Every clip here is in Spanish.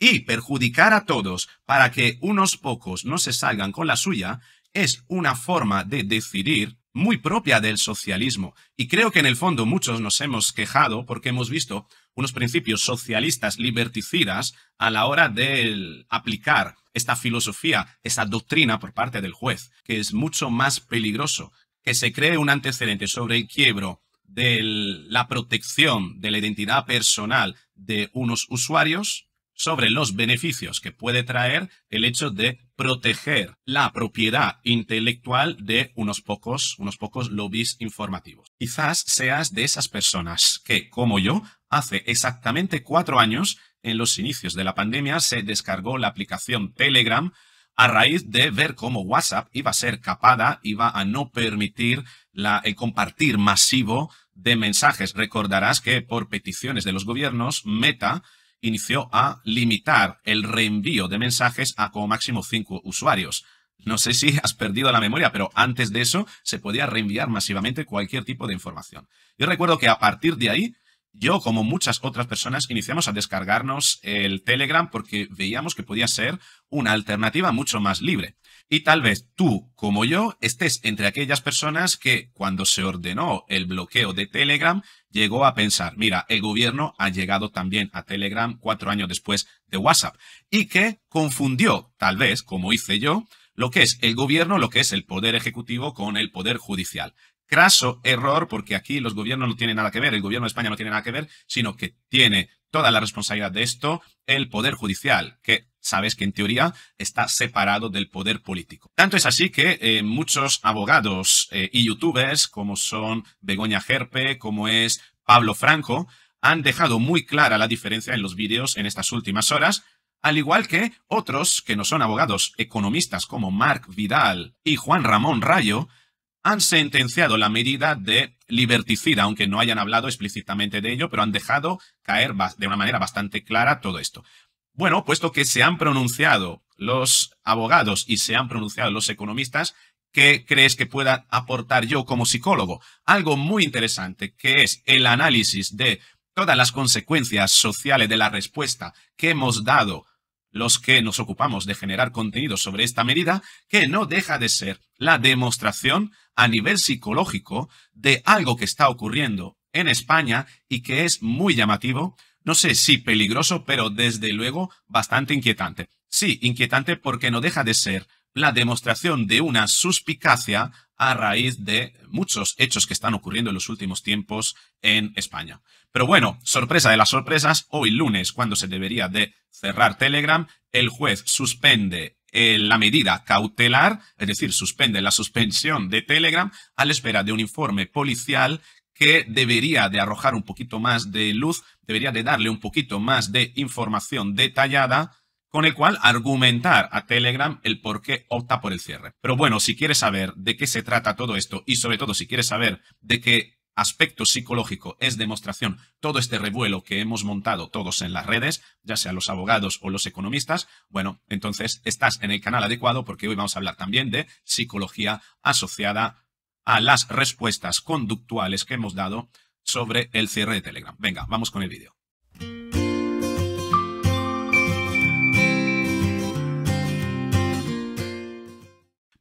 y perjudicar a todos para que unos pocos no se salgan con la suya es una forma de decidir muy propia del socialismo. Y creo que en el fondo muchos nos hemos quejado porque hemos visto unos principios socialistas liberticidas a la hora de aplicar esta filosofía, esta doctrina por parte del juez, que es mucho más peligroso que se cree un antecedente sobre el quiebro de la protección de la identidad personal de unos usuarios sobre los beneficios que puede traer el hecho de proteger la propiedad intelectual de unos pocos, unos pocos lobbies informativos. Quizás seas de esas personas que, como yo, hace exactamente cuatro años, en los inicios de la pandemia, se descargó la aplicación Telegram a raíz de ver cómo WhatsApp iba a ser capada, iba a no permitir la, el compartir masivo de mensajes. Recordarás que por peticiones de los gobiernos, Meta inició a limitar el reenvío de mensajes a como máximo cinco usuarios. No sé si has perdido la memoria, pero antes de eso se podía reenviar masivamente cualquier tipo de información. Yo recuerdo que a partir de ahí, yo como muchas otras personas iniciamos a descargarnos el Telegram porque veíamos que podía ser una alternativa mucho más libre. Y tal vez tú, como yo, estés entre aquellas personas que cuando se ordenó el bloqueo de Telegram, llegó a pensar, mira, el gobierno ha llegado también a Telegram cuatro años después de WhatsApp y que confundió, tal vez, como hice yo, lo que es el gobierno, lo que es el poder ejecutivo con el poder judicial craso error, porque aquí los gobiernos no tienen nada que ver, el gobierno de España no tiene nada que ver, sino que tiene toda la responsabilidad de esto el Poder Judicial, que sabes que en teoría está separado del poder político. Tanto es así que eh, muchos abogados eh, y youtubers, como son Begoña Gerpe, como es Pablo Franco, han dejado muy clara la diferencia en los vídeos en estas últimas horas, al igual que otros que no son abogados economistas como Marc Vidal y Juan Ramón Rayo, han sentenciado la medida de liberticida, aunque no hayan hablado explícitamente de ello, pero han dejado caer de una manera bastante clara todo esto. Bueno, puesto que se han pronunciado los abogados y se han pronunciado los economistas, ¿qué crees que pueda aportar yo como psicólogo? Algo muy interesante, que es el análisis de todas las consecuencias sociales de la respuesta que hemos dado los que nos ocupamos de generar contenido sobre esta medida, que no deja de ser la demostración a nivel psicológico de algo que está ocurriendo en España y que es muy llamativo no sé si peligroso, pero desde luego bastante inquietante. Sí, inquietante porque no deja de ser la demostración de una suspicacia a raíz de muchos hechos que están ocurriendo en los últimos tiempos en España. Pero bueno, sorpresa de las sorpresas, hoy lunes, cuando se debería de cerrar Telegram, el juez suspende eh, la medida cautelar, es decir, suspende la suspensión de Telegram a la espera de un informe policial que debería de arrojar un poquito más de luz, debería de darle un poquito más de información detallada con el cual argumentar a Telegram el por qué opta por el cierre. Pero bueno, si quieres saber de qué se trata todo esto y sobre todo si quieres saber de qué aspecto psicológico es demostración todo este revuelo que hemos montado todos en las redes, ya sea los abogados o los economistas, bueno, entonces estás en el canal adecuado porque hoy vamos a hablar también de psicología asociada a las respuestas conductuales que hemos dado sobre el cierre de Telegram. Venga, vamos con el vídeo.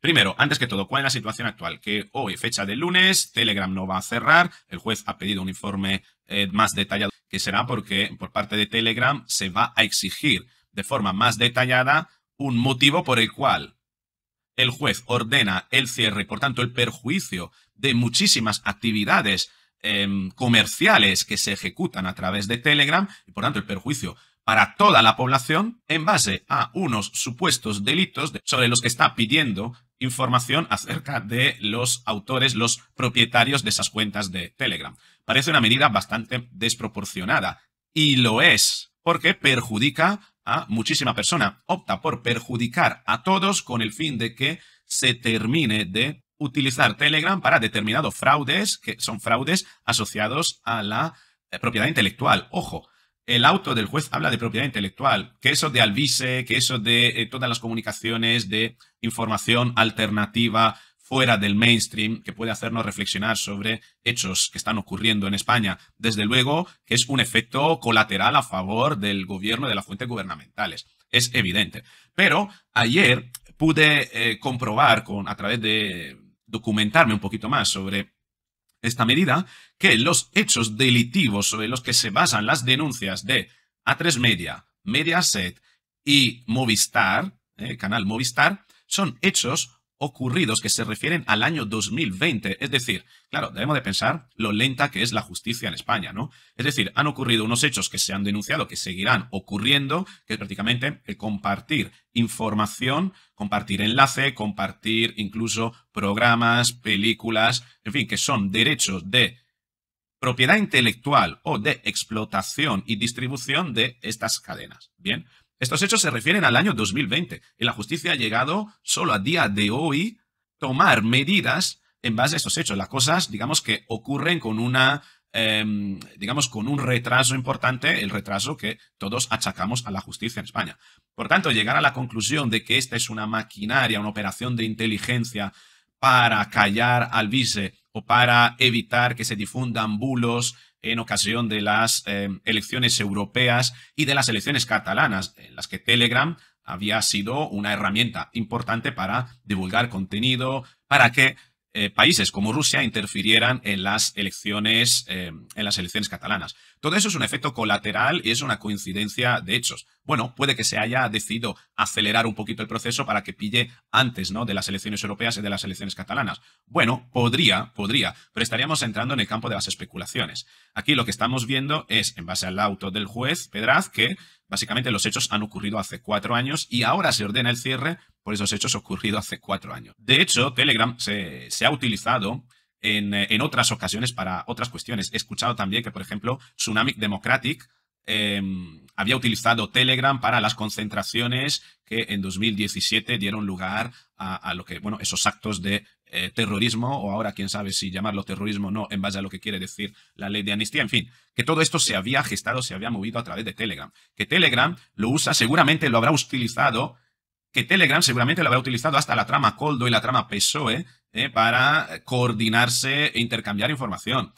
Primero, antes que todo, ¿cuál es la situación actual? Que hoy, fecha de lunes, Telegram no va a cerrar. El juez ha pedido un informe eh, más detallado, que será porque por parte de Telegram se va a exigir de forma más detallada un motivo por el cual el juez ordena el cierre, por tanto, el perjuicio de muchísimas actividades em, comerciales que se ejecutan a través de Telegram, y por tanto, el perjuicio para toda la población en base a unos supuestos delitos sobre los que está pidiendo información acerca de los autores, los propietarios de esas cuentas de Telegram. Parece una medida bastante desproporcionada y lo es porque perjudica muchísima persona opta por perjudicar a todos con el fin de que se termine de utilizar Telegram para determinados fraudes, que son fraudes asociados a la eh, propiedad intelectual. Ojo, el auto del juez habla de propiedad intelectual, que eso de Alvise, que eso de eh, todas las comunicaciones de información alternativa fuera del mainstream que puede hacernos reflexionar sobre hechos que están ocurriendo en España. Desde luego que es un efecto colateral a favor del gobierno y de las fuentes gubernamentales. Es evidente. Pero ayer pude eh, comprobar con, a través de documentarme un poquito más sobre esta medida, que los hechos delitivos sobre los que se basan las denuncias de A3 Media, Mediaset y Movistar, eh, canal Movistar, son hechos ocurridos que se refieren al año 2020. Es decir, claro, debemos de pensar lo lenta que es la justicia en España, ¿no? Es decir, han ocurrido unos hechos que se han denunciado, que seguirán ocurriendo, que es prácticamente el compartir información, compartir enlace, compartir incluso programas, películas, en fin, que son derechos de propiedad intelectual o de explotación y distribución de estas cadenas. Bien, estos hechos se refieren al año 2020 y la justicia ha llegado solo a día de hoy tomar medidas en base a estos hechos. Las cosas, digamos, que ocurren con una, em, digamos, con un retraso importante, el retraso que todos achacamos a la justicia en España. Por tanto, llegar a la conclusión de que esta es una maquinaria, una operación de inteligencia para callar al vice o para evitar que se difundan bulos en ocasión de las em, elecciones europeas y de las elecciones catalanas, en las que Telegram había sido una herramienta importante para divulgar contenido, para que eh, países como Rusia interfirieran en las elecciones, eh, en las elecciones catalanas. Todo eso es un efecto colateral y es una coincidencia de hechos. Bueno, puede que se haya decidido acelerar un poquito el proceso para que pille antes ¿no? de las elecciones europeas y de las elecciones catalanas. Bueno, podría, podría, pero estaríamos entrando en el campo de las especulaciones. Aquí lo que estamos viendo es, en base al auto del juez Pedraz, que Básicamente los hechos han ocurrido hace cuatro años y ahora se ordena el cierre por esos hechos ocurridos hace cuatro años. De hecho, Telegram se, ha utilizado en, otras ocasiones para otras cuestiones. He escuchado también que, por ejemplo, Tsunami Democratic eh, había utilizado Telegram para las concentraciones que en 2017 dieron lugar a, a lo que, bueno, esos actos de eh, terrorismo, o ahora quién sabe si llamarlo terrorismo o no, en base a lo que quiere decir la ley de amnistía. En fin, que todo esto se había gestado, se había movido a través de Telegram. Que Telegram lo usa, seguramente lo habrá utilizado, que Telegram seguramente lo habrá utilizado hasta la trama Coldo y la trama PSOE eh, para coordinarse e intercambiar información.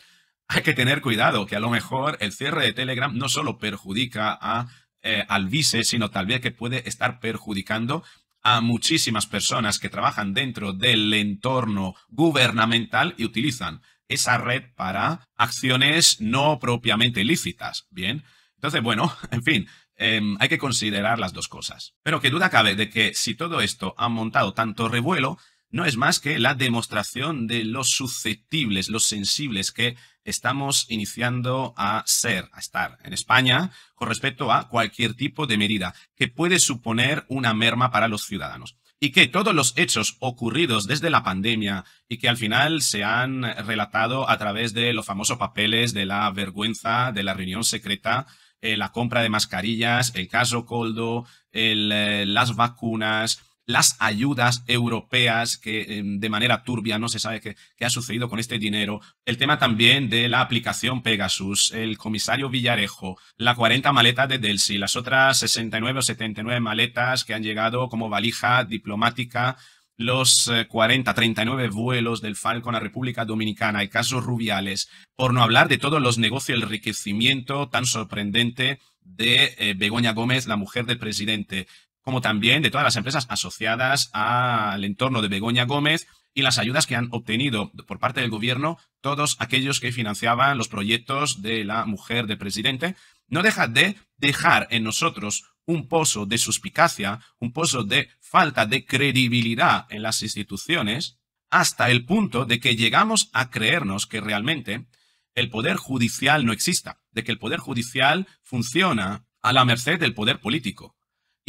Hay que tener cuidado, que a lo mejor el cierre de Telegram no solo perjudica a eh, al vice, sino tal vez que puede estar perjudicando a muchísimas personas que trabajan dentro del entorno gubernamental y utilizan esa red para acciones no propiamente lícitas. Bien, entonces, bueno, en fin, em, hay que considerar las dos cosas. Pero que duda cabe de que si todo esto ha montado tanto revuelo, no es más que la demostración de los susceptibles, los sensibles que estamos iniciando a ser, a estar en España con respecto a cualquier tipo de medida que puede suponer una merma para los ciudadanos. Y que todos los hechos ocurridos desde la pandemia y que al final se han relatado a través de los famosos papeles de la vergüenza, de la reunión secreta, eh, la compra de mascarillas, el caso Coldo, eh, las vacunas, las ayudas europeas que em, de manera turbia no se sabe qué, ha sucedido con este dinero, el tema también de la aplicación Pegasus, el comisario Villarejo, la 40 maletas de Delsi, las otras 69 o 79 maletas que han llegado como valija diplomática los 40, eh, 39 vuelos del Falcon a República Dominicana y casos rubiales, por no hablar de todos los negocios, el enriquecimiento tan sorprendente de eh, Begoña Gómez, la mujer del presidente, como también de todas las empresas asociadas al entorno de Begoña Gómez y las ayudas que han obtenido por parte del gobierno todos aquellos que financiaban los proyectos de la mujer de presidente, no deja de dejar en nosotros un pozo de suspicacia, un pozo de falta de credibilidad en las instituciones, hasta el punto de que llegamos a creernos que realmente el poder judicial no exista, de que el poder judicial funciona a la merced del poder político.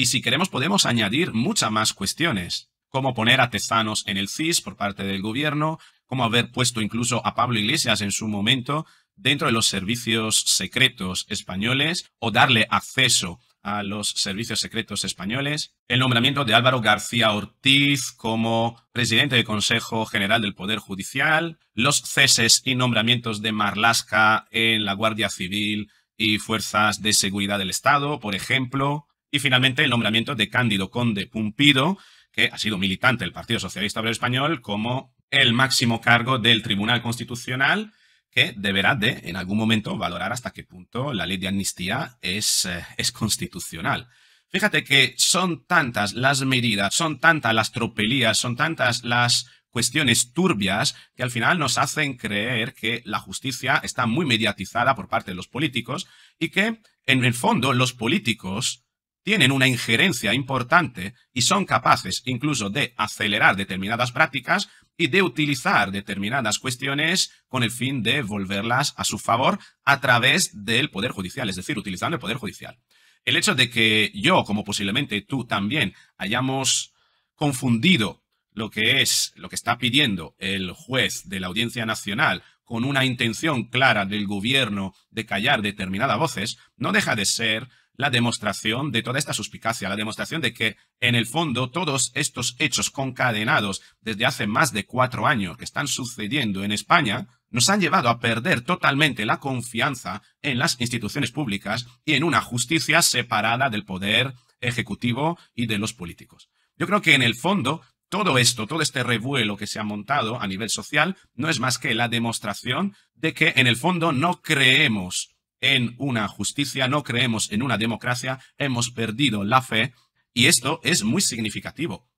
Y si queremos podemos añadir muchas más cuestiones, como poner a Tezanos en el CIS por parte del gobierno, como haber puesto incluso a Pablo Iglesias en su momento dentro de los servicios secretos españoles o darle acceso a los servicios secretos españoles, el nombramiento de Álvaro García Ortiz como presidente del Consejo General del Poder Judicial, los ceses y nombramientos de Marlasca en la Guardia Civil y Fuerzas de Seguridad del Estado, por ejemplo, y finalmente el nombramiento de Cándido Conde Pumpido, que ha sido militante del Partido Socialista Obrero Español, como el máximo cargo del Tribunal Constitucional, que deberá de, en algún momento, valorar hasta qué punto la ley de amnistía es, eh, es constitucional. Fíjate que son tantas las medidas, son tantas las tropelías, son tantas las cuestiones turbias que al final nos hacen creer que la justicia está muy mediatizada por parte de los políticos y que en el fondo los políticos tienen una injerencia importante y son capaces incluso de acelerar determinadas prácticas y de utilizar determinadas cuestiones con el fin de volverlas a su favor a través del Poder Judicial, es decir, utilizando el Poder Judicial. El hecho de que yo, como posiblemente tú también, hayamos confundido lo que es, lo que está pidiendo el juez de la Audiencia Nacional con una intención clara del gobierno de callar determinadas voces, no deja de ser la demostración de toda esta suspicacia, la demostración de que, en el fondo, todos estos hechos concadenados desde hace más de cuatro años que están sucediendo en España, nos han llevado a perder totalmente la confianza en las instituciones públicas y en una justicia separada del poder ejecutivo y de los políticos. Yo creo que en el fondo todo esto, todo este revuelo que se ha montado a nivel social, no es más que la demostración de que en el fondo no creemos en una justicia, no creemos en una democracia, hemos perdido la fe y esto es muy significativo.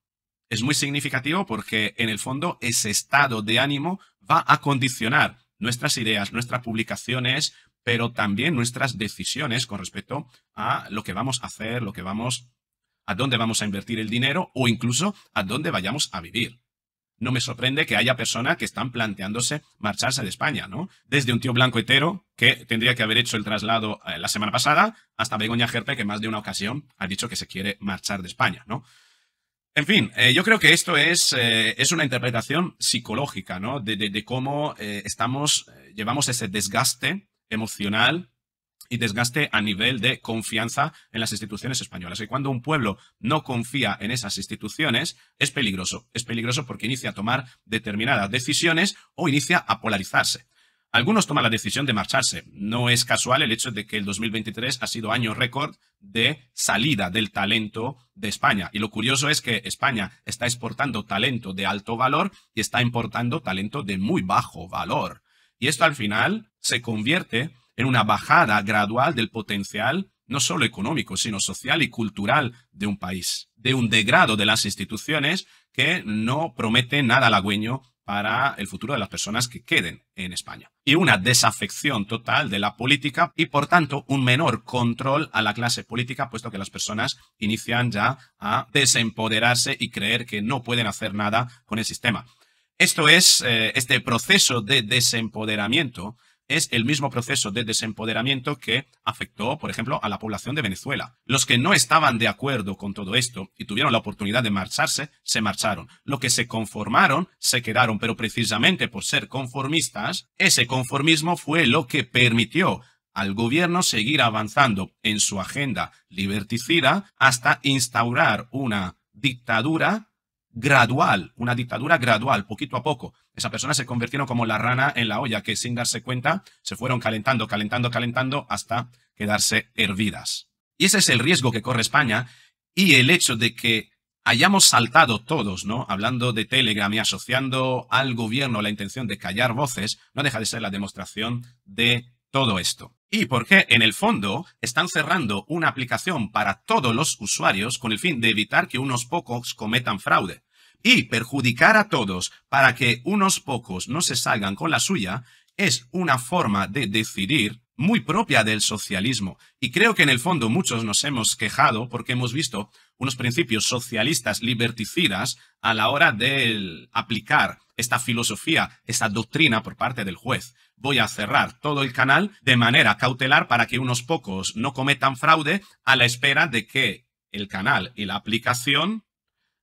Es muy significativo porque en el fondo ese estado de ánimo va a condicionar nuestras ideas, nuestras publicaciones, pero también nuestras decisiones con respecto a lo que vamos a hacer, lo que vamos, a dónde vamos a invertir el dinero o incluso a dónde vayamos a vivir no me sorprende que haya personas que están planteándose marcharse de España, ¿no? Desde un tío blanco hetero que tendría que haber hecho el traslado eh, la semana pasada hasta Begoña Gerpe que más de una ocasión ha dicho que se quiere marchar de España, ¿no? En fin, eh, yo creo que esto es, eh, es una interpretación psicológica, ¿no? De, de cómo estamos, llevamos ese desgaste emocional y desgaste a nivel de confianza en las instituciones españolas. Y cuando un pueblo no confía en esas instituciones, es peligroso. Es peligroso porque inicia a tomar determinadas decisiones o inicia a polarizarse. Algunos toman la decisión de marcharse. No es casual el hecho de que el 2023 ha sido año récord de salida del talento de España. Y lo curioso es que España está exportando talento de alto valor y está importando talento de muy bajo valor. Y esto al final se convierte en una bajada gradual del potencial no solo económico, sino social y cultural de un país, de un degrado de las instituciones que no promete nada halagüeño para el futuro de las personas que queden en España. Y una desafección total de la política y, por tanto, un menor control a la clase política, puesto que las personas inician ya a desempoderarse y creer que no pueden hacer nada con el sistema. Esto es, eh, este proceso de desempoderamiento es el mismo proceso de desempoderamiento que afectó, por ejemplo, a la población de Venezuela. Los que no estaban de acuerdo con todo esto y tuvieron la oportunidad de marcharse, se marcharon. Los que se conformaron, se quedaron, pero precisamente por ser conformistas, ese conformismo fue lo que permitió al gobierno seguir avanzando en su agenda liberticida hasta instaurar una dictadura gradual, una dictadura gradual, poquito a poco. Esas personas se convirtieron como la rana en la olla, que sin darse cuenta se fueron calentando, calentando, calentando hasta quedarse hervidas. Y ese es el riesgo que corre España y el hecho de que hayamos saltado todos, ¿no? Hablando de Telegram y asociando al gobierno la intención de callar voces, no deja de ser la demostración de todo esto. Y porque en el fondo están cerrando una aplicación para todos los usuarios con el fin de evitar que unos pocos cometan fraude. Y perjudicar a todos para que unos pocos no se salgan con la suya es una forma de decidir muy propia del socialismo. Y creo que en el fondo muchos nos hemos quejado porque hemos visto unos principios socialistas liberticidas a la hora de aplicar esta filosofía, esta doctrina por parte del juez. Voy a cerrar todo el canal de manera cautelar para que unos pocos no cometan fraude a la espera de que el canal y la aplicación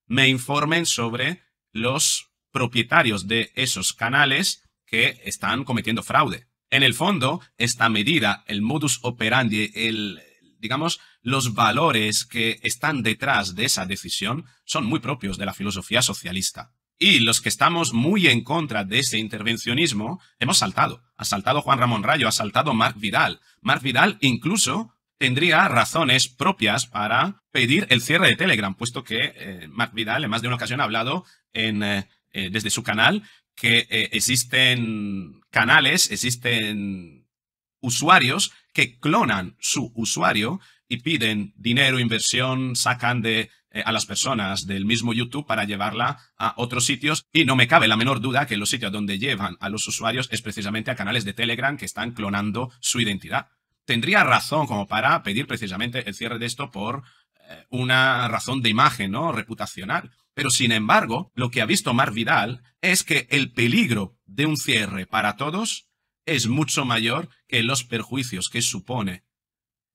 me informen sobre los propietarios de esos canales que están cometiendo fraude. En el fondo, esta medida, el modus operandi, el, digamos, los valores que están detrás de esa decisión son muy propios de la filosofía socialista. Y los que estamos muy en contra de ese intervencionismo, hemos saltado. Ha saltado Juan Ramón Rayo, ha saltado Marc Vidal. Marc Vidal incluso tendría razones propias para pedir el cierre de Telegram, puesto que eh, Marc Vidal en más de una ocasión ha hablado en, eh, eh, desde su canal que eh, existen canales, existen usuarios que clonan su usuario y piden dinero, inversión, sacan de eh, a las personas del mismo YouTube para llevarla a otros sitios. Y no me cabe la menor duda que los sitios donde llevan a los usuarios es precisamente a canales de Telegram que están clonando su identidad. Tendría razón como para pedir precisamente el cierre de esto por eh, una razón de imagen, ¿no? Reputacional. Pero sin embargo, lo que ha visto Mar Vidal es que el peligro de un cierre para todos es mucho mayor que los perjuicios que supone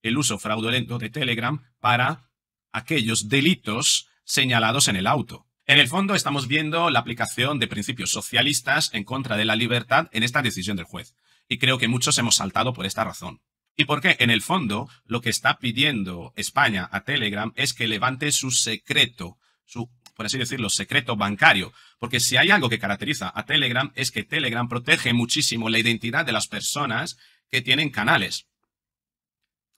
el uso fraudulento de Telegram para aquellos delitos señalados en el auto. En el fondo estamos viendo la aplicación de principios socialistas en contra de la libertad en esta decisión del juez. Y creo que muchos hemos saltado por esta razón. Y por qué? en el fondo, lo que está pidiendo España a Telegram es que levante su secreto, su por así decirlo, secreto bancario. Porque si hay algo que caracteriza a Telegram es que Telegram protege muchísimo la identidad de las personas que tienen canales.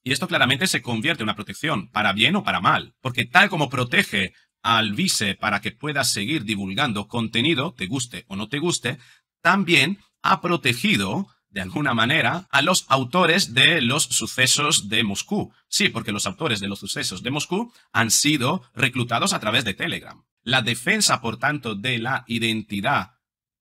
Y esto claramente se convierte en una protección, para bien o para mal, porque tal como protege al vice para que pueda seguir divulgando contenido, te guste o no te guste, también ha protegido de alguna manera, a los autores de los sucesos de Moscú. Sí, porque los autores de los sucesos de Moscú han sido reclutados a través de Telegram. La defensa, por tanto, de la identidad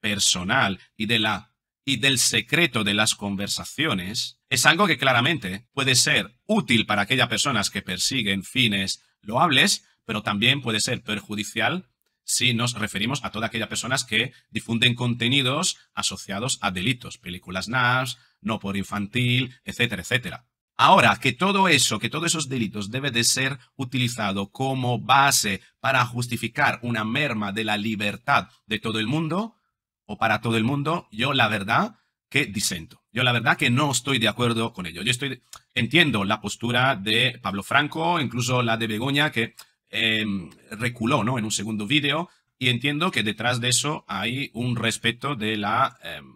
personal y de la y del secreto de las conversaciones es algo que claramente puede ser útil para aquellas personas que persiguen fines loables, pero también puede ser perjudicial si nos referimos a todas aquellas personas que difunden contenidos asociados a delitos, películas NAS, no por infantil, etcétera, etcétera. Ahora, que todo eso, que todos esos delitos debe de ser utilizado como base para justificar una merma de la libertad de todo el mundo o para todo el mundo, yo la verdad que disento. Yo la verdad que no estoy de acuerdo con ello. Yo estoy entiendo la postura de Pablo Franco, incluso la de Begoña que Em, reculó ¿no? en un segundo vídeo y entiendo que detrás de eso hay un respeto de la, em,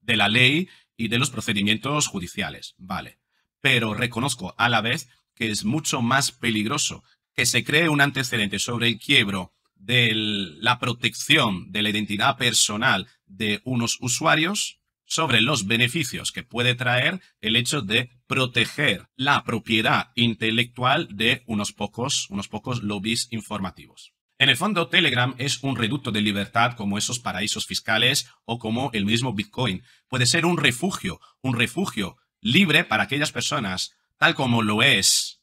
de la ley y de los procedimientos judiciales, vale. Pero reconozco a la vez que es mucho más peligroso que se cree un antecedente sobre el quiebro de la protección de la identidad personal de unos usuarios sobre los beneficios que puede traer el hecho de proteger la propiedad intelectual de unos pocos, unos pocos lobbies informativos. En el fondo, Telegram es un reducto de libertad como esos paraísos fiscales o como el mismo Bitcoin. Puede ser un refugio, un refugio libre para aquellas personas, tal como lo es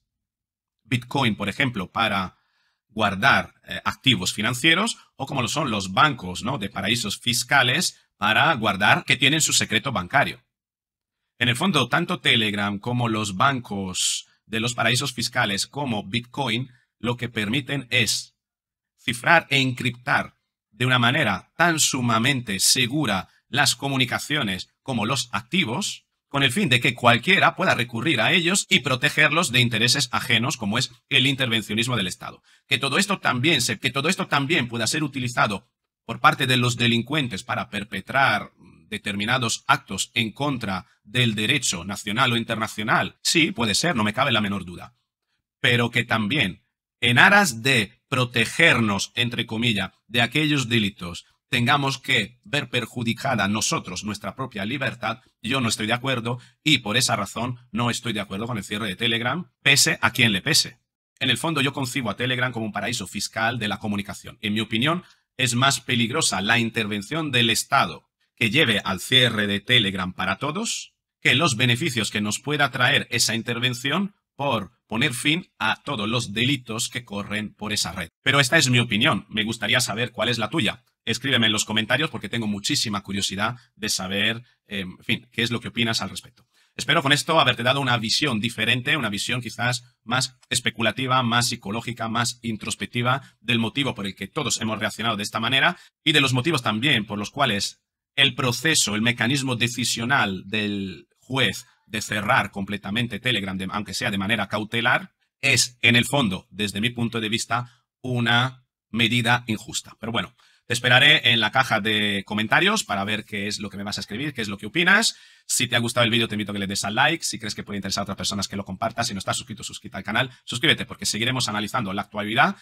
Bitcoin, por ejemplo, para guardar eh, activos financieros o como lo son los bancos ¿no? de paraísos fiscales para guardar que tienen su secreto bancario. En el fondo, tanto Telegram como los bancos de los paraísos fiscales como Bitcoin lo que permiten es cifrar e encriptar de una manera tan sumamente segura las comunicaciones como los activos, con el fin de que cualquiera pueda recurrir a ellos y protegerlos de intereses ajenos, como es el intervencionismo del Estado. Que todo esto también, se, que todo esto también pueda ser utilizado por parte de los delincuentes para perpetrar determinados actos en contra del derecho nacional o internacional, sí, puede ser, no me cabe la menor duda. Pero que también, en aras de protegernos, entre comillas, de aquellos delitos, tengamos que ver perjudicada nosotros nuestra propia libertad, yo no estoy de acuerdo y por esa razón no estoy de acuerdo con el cierre de Telegram, pese a quien le pese. En el fondo yo concibo a Telegram como un paraíso fiscal de la comunicación. En mi opinión, es más peligrosa la intervención del Estado que lleve al cierre de Telegram para todos que los beneficios que nos pueda traer esa intervención por poner fin a todos los delitos que corren por esa red. Pero esta es mi opinión. Me gustaría saber cuál es la tuya. Escríbeme en los comentarios porque tengo muchísima curiosidad de saber, eh, en fin, qué es lo que opinas al respecto. Espero con esto haberte dado una visión diferente, una visión quizás más especulativa, más psicológica, más introspectiva del motivo por el que todos hemos reaccionado de esta manera y de los motivos también por los cuales el proceso, el mecanismo decisional del juez de cerrar completamente Telegram, aunque sea de manera cautelar, es en el fondo, desde mi punto de vista, una medida injusta. Pero bueno, te esperaré en la caja de comentarios para ver qué es lo que me vas a escribir, qué es lo que opinas. Si te ha gustado el vídeo, te invito a que le des al like. Si crees que puede interesar a otras personas, que lo compartas. Si no estás suscrito, suscríbete al canal. Suscríbete porque seguiremos analizando la actualidad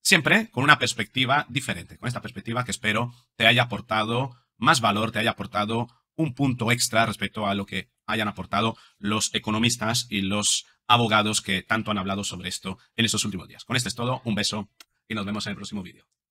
siempre con una perspectiva diferente. Con esta perspectiva que espero te haya aportado más valor, te haya aportado un punto extra respecto a lo que hayan aportado los economistas y los abogados que tanto han hablado sobre esto en estos últimos días. Con esto es todo, un beso y nos vemos en el próximo vídeo.